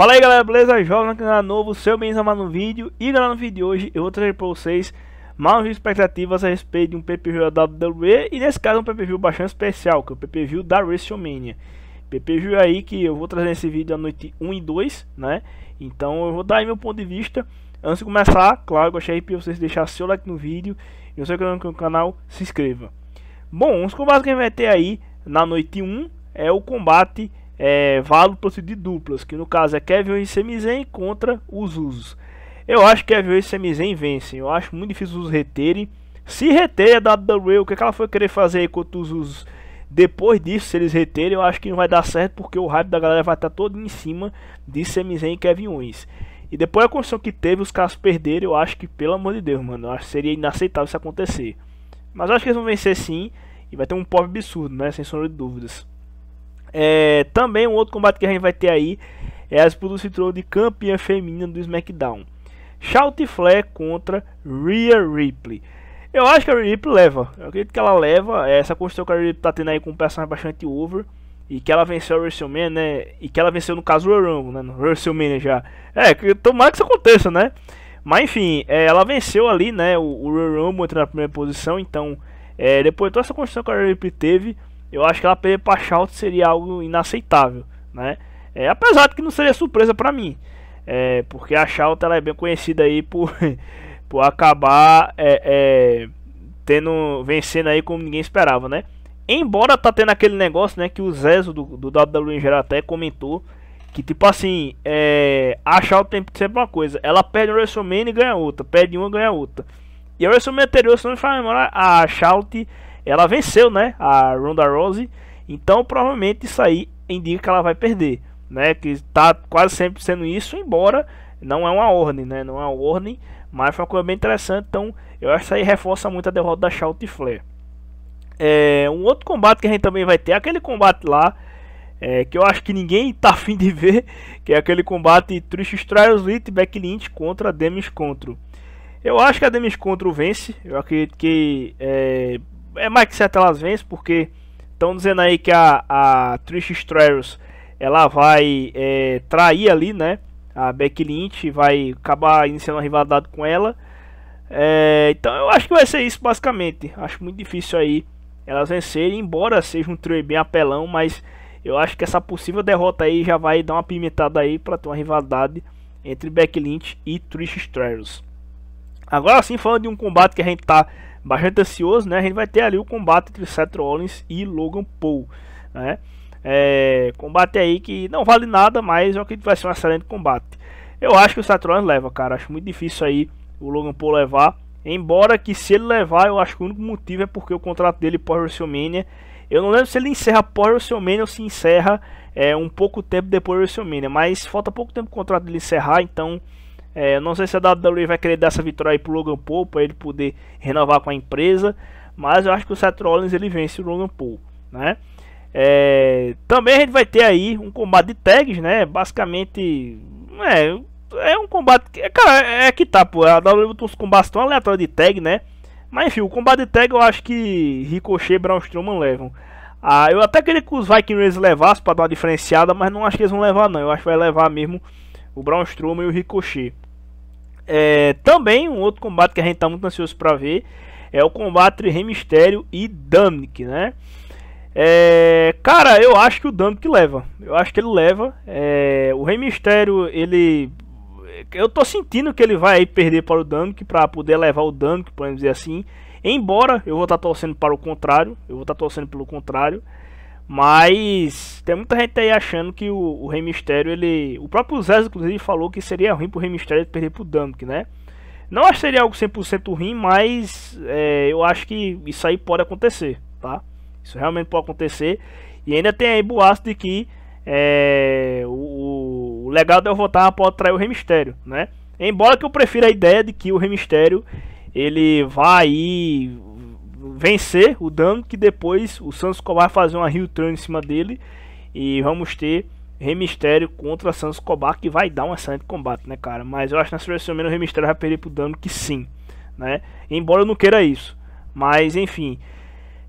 Fala aí galera, beleza? Jovem aqui canal novo, seu Benzama no vídeo E galera, no vídeo de hoje eu vou trazer para vocês mais expectativas a respeito de um PPV da WWE E nesse caso um PPV bastante especial, que é o PPV da WrestleMania PPV aí que eu vou trazer nesse vídeo à noite 1 e 2, né? Então eu vou dar aí meu ponto de vista Antes de começar, claro, gostaria de vocês deixar seu like no vídeo E se inscrever no canal, se inscreva Bom, os combates que a gente vai ter aí na noite 1 é o combate é, válvulas de duplas, que no caso é Kevin e Semizen contra os Usos. Eu acho que Kevin e Semizen vencem, eu acho muito difícil os reterem. Se reter a WWE, o que, é que ela foi querer fazer aí contra os Usos depois disso, se eles reterem, eu acho que não vai dar certo, porque o hype da galera vai estar todo em cima de Semizen e Kevin Owens. E depois a condição que teve, os caras perderam, eu acho que, pelo amor de Deus, mano, eu acho que seria inaceitável isso acontecer. Mas eu acho que eles vão vencer sim, e vai ter um pobre absurdo, né, sem sombra de dúvidas. É, também um outro combate que a gente vai ter aí é a disputa do Citroën de campeã feminina do SmackDown. Shouty Flair contra Rhea Ripley. Eu acho que a Rhea Ripley leva. Eu acredito que ela leva. É, essa construção que a Rhea Ripley tá tendo aí com um personagem bastante over. E que ela venceu a WrestleMania, né? E que ela venceu no caso o Rumble, né? No WrestleMania já. É, tomara que isso aconteça, né? Mas enfim, é, ela venceu ali, né? O, o Rumble entrou na primeira posição. Então, é, depois de toda essa construção que a Rhea Ripley teve... Eu acho que ela perder para Charlotte seria algo inaceitável, né? É, apesar de que não seria surpresa para mim, é, porque a Charlotte ela é bem conhecida aí por, por acabar é, é, tendo vencendo aí como ninguém esperava, né? Embora tá tendo aquele negócio, né, que o Zezo do, do WWE em geral até comentou que tipo assim, é, a Charlotte tem sempre uma coisa, ela perde um WrestleMania e ganha outra, perde uma e ganha outra. E a WrestleMania anterior, se não me falar a Charlotte ela venceu, né? A Ronda Rousey. Então, provavelmente isso aí indica que ela vai perder, né? Que está quase sempre sendo isso, embora não é uma ordem, né? Não é uma ordem, mas foi uma coisa bem interessante. Então, eu acho que isso aí reforça muito a derrota da Charlotte Flair. É, um outro combate que a gente também vai ter, aquele combate lá é, que eu acho que ninguém tá afim de ver, que é aquele combate Trish Stratus e Beck Lynch contra Demis Contro. Eu acho que a Demis Contro vence, eu acredito que é, é mais que certo elas vencem, porque estão dizendo aí que a, a Trish Stratus ela vai é, trair ali, né? A Becky Lynch vai acabar iniciando uma rivalidade com ela. É, então eu acho que vai ser isso basicamente. Acho muito difícil aí elas vencerem, embora seja um trio bem apelão, mas eu acho que essa possível derrota aí já vai dar uma pimentada aí para ter uma rivalidade entre Becky Lynch e Trish Stratus. Agora sim, falando de um combate que a gente tá bastante ansioso, né? A gente vai ter ali o combate entre Seth Rollins e Logan Paul, né? É, combate aí que não vale nada, mas eu acredito que vai ser um excelente combate. Eu acho que o Seth Rollins leva, cara. Acho muito difícil aí o Logan Paul levar. Embora que se ele levar, eu acho que o único motivo é porque o contrato dele pós-WrestleMania... Eu não lembro se ele encerra pós-WrestleMania ou se encerra é, um pouco tempo depois do WrestleMania, mas falta pouco tempo o contrato dele encerrar, então é, não sei se a WWE vai querer dar essa vitória aí pro Logan Paul para ele poder renovar com a empresa, mas eu acho que o Seth Rollins ele vence o Logan Paul, né? É, também a gente vai ter aí um combate de tags, né? Basicamente, é, é um combate. Que, é, cara, é que tá, pô. A WWE botou uns combates tão aleatórios de tag, né? Mas enfim, o combate de tag eu acho que Ricochet e Braun Strowman levam. Ah, eu até queria que os Viking Raiders levassem para dar uma diferenciada, mas não acho que eles vão levar, não. Eu acho que vai levar mesmo o Braun Strowman e o Ricochet. É, também um outro combate que a gente está muito ansioso para ver é o combate entre Rei Mistério e Damnik, né? É, cara, eu acho que o Damnik leva. Eu acho que ele leva. É, o Rei Mistério, ele. Eu tô sentindo que ele vai perder para o Damnik para poder levar o Damnik, podemos dizer assim. Embora eu vou estar tá torcendo para o contrário, eu vou estar tá torcendo pelo contrário. Mas tem muita gente aí achando que o, o Rei Mistério, ele. O próprio Zé, inclusive, falou que seria ruim pro Rei Mistério perder pro Dunk, né? Não acho que seria algo 100% ruim, mas é, eu acho que isso aí pode acontecer, tá? Isso realmente pode acontecer. E ainda tem aí boato de que é, o, o legado de eu votar pode trair o Rei Mistério, né? Embora que eu prefira a ideia de que o Rei Mistério ele vai aí vencer o dano que depois o Santos Cobar fazer uma heel turn em cima dele e vamos ter remistério contra Santos Cobar que vai dar um excelente combate, né, cara? Mas eu acho que na WrestleMania o remistério Mistério vai perder pro dano que sim, né? Embora eu não queira isso, mas enfim.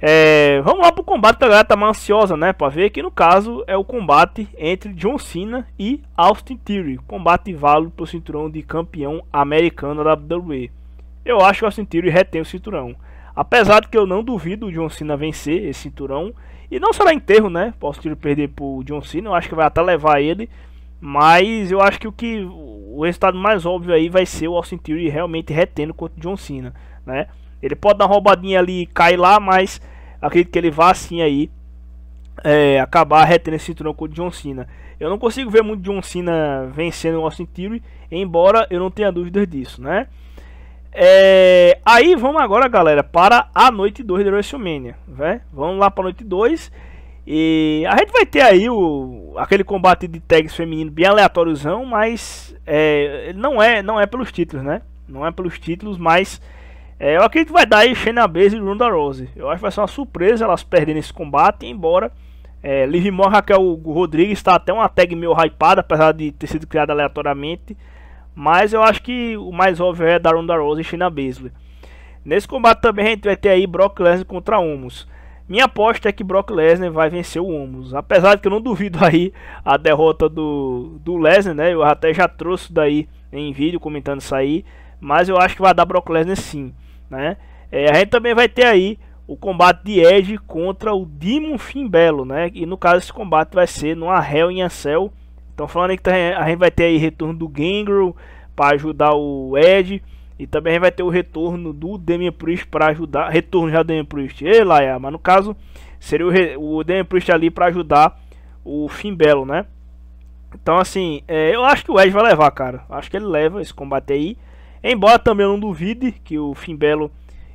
É, vamos lá pro combate que a galera tá mais ansiosa, né, pra ver, que no caso é o combate entre John Cena e Austin Theory, combate válido pro cinturão de campeão americano da WWE. Eu acho que o Austin Theory retém o cinturão. Apesar de que eu não duvido o John Cena vencer esse cinturão. E não será enterro, né? Posso tiro perder pro John Cena. Eu acho que vai até levar ele. Mas eu acho que o que o resultado mais óbvio aí vai ser o Austin Theory realmente retendo contra o John Cena, né? Ele pode dar uma roubadinha ali e cair lá, mas acredito que ele vá assim aí é, acabar retendo esse cinturão contra o John Cena. Eu não consigo ver muito John Cena vencendo o Austin Theory, embora eu não tenha dúvidas disso, né? É, aí vamos agora, galera, para a noite 2 da WrestleMania. Né? Vamos lá para a noite 2. E a gente vai ter aí o, aquele combate de tags feminino bem aleatóriozão, mas é, não é não é pelos títulos, né? Não é pelos títulos, mas é, eu acredito que vai dar aí Shayna Baszler e Ronda Rose. Eu acho que vai ser uma surpresa elas perderem esse combate, embora é, Liv Morgan, Raquel é Rodrigues está até uma tag meio hypada, apesar de ter sido criada aleatoriamente. Mas eu acho que o mais óbvio é Darun Rose e Shayna Baszler. Nesse combate também a gente vai ter aí Brock Lesnar contra Omos. Minha aposta é que Brock Lesnar vai vencer o Omos. Apesar de que eu não duvido aí a derrota do, do Lesnar, né? Eu até já trouxe daí em vídeo comentando isso aí. Mas eu acho que vai dar Brock Lesnar sim, né? É, a gente também vai ter aí o combate de Edge contra o Demon Finn Belo, né? E no caso esse combate vai ser numa Hell in a Cell então falando que a gente vai ter aí retorno do Gangrel para ajudar o Ed. E também vai ter o retorno do Damian Priest para ajudar. Retorno já do Damian Priest. E lá é, mas no caso seria o, re, o Priest ali para ajudar o Finn Belo, né? Então assim, é, eu acho que o Ed vai levar, cara. Acho que ele leva esse combate aí. Embora também eu não duvide que o Finn Belo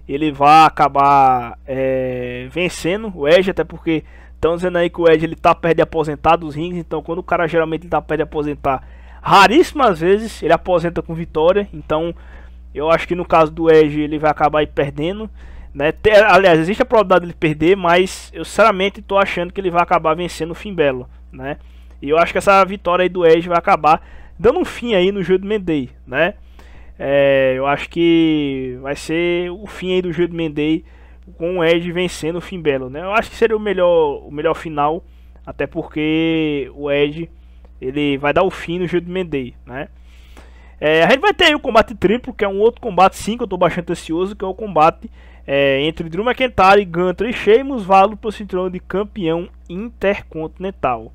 ele vá acabar é, vencendo o Edge, até porque Estão dizendo aí que o Ed ele tá perto de aposentar dos rings, então quando o cara geralmente ele tá perto de aposentar, raríssimas vezes ele aposenta com vitória, então eu acho que no caso do Edge ele vai acabar perdendo, né? aliás, existe a probabilidade dele perder, mas eu sinceramente estou achando que ele vai acabar vencendo o Fimbelo, Belo, né? E eu acho que essa vitória aí do Edge vai acabar dando um fim aí no jogo do Mendei, né? É, eu acho que vai ser o fim aí do jogo do Mendei com o Ed vencendo o Finn Belo, né? Eu acho que seria o melhor, o melhor final, até porque o Ed ele vai dar o fim no Judgment Day, né? É, a gente vai ter aí o combate triplo, que é um outro combate sim, que eu estou bastante ansioso, que é o combate é, entre Drew McIntyre, Gunther e Sheamus, valo pro cinturão de campeão intercontinental.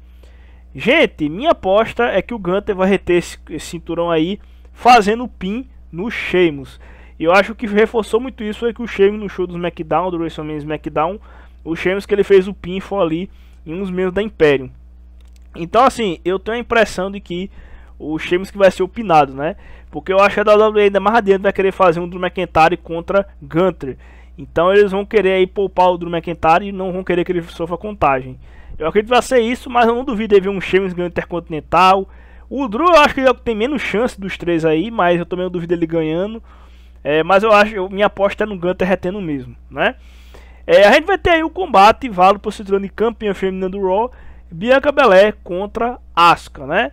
Gente, minha aposta é que o Gunther vai reter esse, esse cinturão aí, fazendo pin no Sheamus. E eu acho que reforçou muito isso foi é que o Sheamus no show do SmackDown, do WrestleMania SmackDown, o Sheamus que ele fez o pinfall ali em uns membros da Império. Então assim, eu tenho a impressão de que o Sheamus que vai ser opinado, né? Porque eu acho que a WWE ainda mais adiante vai querer fazer um Drew McIntyre contra Gunter. Então eles vão querer aí poupar o Drew McIntyre e não vão querer que ele sofra contagem. Eu acredito que vai ser isso, mas eu não duvido de ver um Sheamus ganhando Intercontinental. O Drew eu acho que ele é tem menos chance dos três aí, mas eu também não duvido dele ganhando. É, mas eu acho, eu, minha aposta é no Gunter retendo mesmo, né? É, a gente vai ter aí o combate válido por cinturão de campeã feminina do Raw, Bianca Belair contra Asuka, né?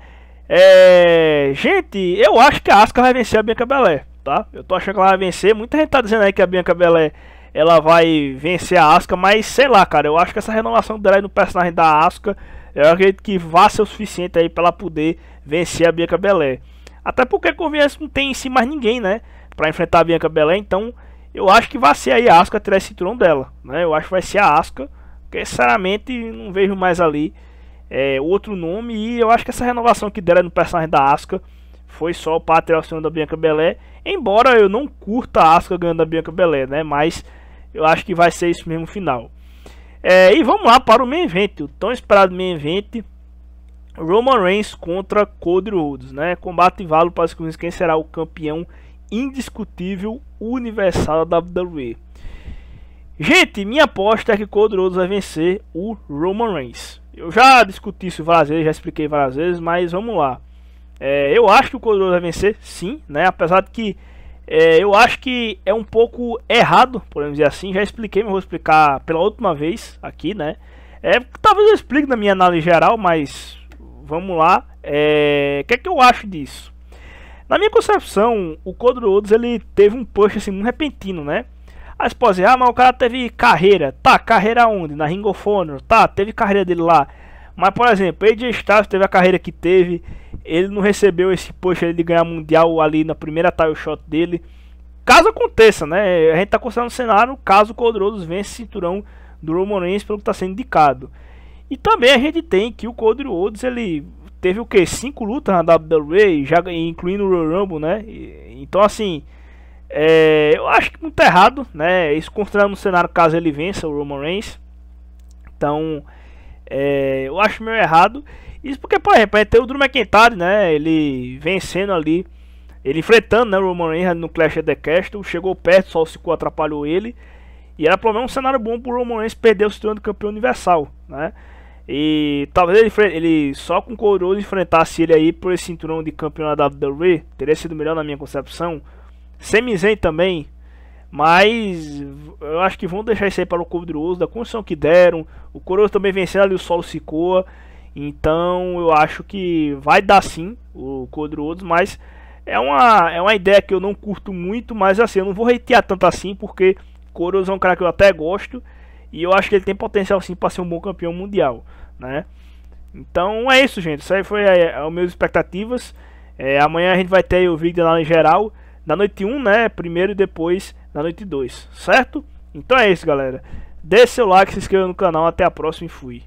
É, gente, eu acho que a Asuka vai vencer a Bianca Belair, tá? Eu tô achando que ela vai vencer. Muita gente tá dizendo aí que a Bianca Belair ela vai vencer a Asuka, mas sei lá, cara, eu acho que essa renovação dela aí no personagem da Asuka, eu acredito que vá ser o suficiente aí para ela poder vencer a Bianca Belair. Até porque convenhamos não tem em si mais ninguém, né? para enfrentar a Bianca Belé. Então, eu acho que vai ser aí a Asca tirar esse cinturão dela, né? Eu acho que vai ser a Asca, porque sinceramente não vejo mais ali é, outro nome. E eu acho que essa renovação que deram no personagem da Asca foi só para tirar o cinturão da Bianca Belé. Embora eu não curta a Asca ganhando a Bianca Belé, né? Mas eu acho que vai ser isso mesmo final. É, e vamos lá para o main event, o tão esperado main event. Roman Reigns contra Cody Rhodes, né? Combate e valo para escolher quem será o campeão indiscutível, universal da WWE. Gente, minha aposta é que Cody Rhodes vai vencer o Roman Reigns. Eu já discuti isso várias vezes, já expliquei várias vezes, mas vamos lá. É, eu acho que o Cody Rhodes vai vencer, sim, né? Apesar de que é, eu acho que é um pouco errado, podemos dizer assim. Já expliquei, mas vou explicar pela última vez aqui, né? É, talvez eu explique na minha análise geral, mas vamos lá. É, o é, que é que eu acho disso? Na minha concepção, o Codro Woods ele teve um push assim muito repentino, né? Aí você ah, mas o cara teve carreira. Tá, carreira onde? Na Ring of Honor. Tá, teve carreira dele lá. Mas, por exemplo, AJ Styles teve a carreira que teve. Ele não recebeu esse push de ganhar mundial ali na primeira tile shot dele. Caso aconteça, né? A gente tá considerando o cenário caso o Codrodos vence o cinturão do Roman Reigns pelo que está sendo indicado. E também a gente tem que o Codro Rhodes ele teve o que? Cinco lutas na WWE, já, incluindo o Royal Rumble, né? E, então, assim, é, eu acho que não tá errado, né? Isso considerando no cenário caso ele vença o Roman Reigns. Então, é, eu acho meio errado. Isso porque, por exemplo, é, é tem o Drew McIntyre, né? Ele vencendo ali, ele enfrentando né, o Roman Reigns no Clash of the Castle. Chegou perto, só o Cicu atrapalhou ele. E era pelo menos um cenário bom pro Roman Reigns perder o título do campeão universal, né? E talvez ele, ele só com o Coroas enfrentasse ele aí por esse cinturão de campeonato da WWE. Teria sido melhor na minha concepção. Mizen também. Mas eu acho que vão deixar isso aí para o Coroas da condição que deram. O Coroas também vencendo ali o solo Sikoa. Então eu acho que vai dar sim o Coroas, mas é uma, é uma ideia que eu não curto muito, mas assim, eu não vou hatear tanto assim, porque Coroas é um cara que eu até gosto. E eu acho que ele tem potencial sim para ser um bom campeão mundial, né? Então é isso, gente. Isso aí foi é, é, as minhas expectativas. É, amanhã a gente vai ter o vídeo lá em geral, na noite 1, né? Primeiro e depois na noite 2, certo? Então é isso, galera. Deixe seu like, se inscreva no canal. Até a próxima e fui.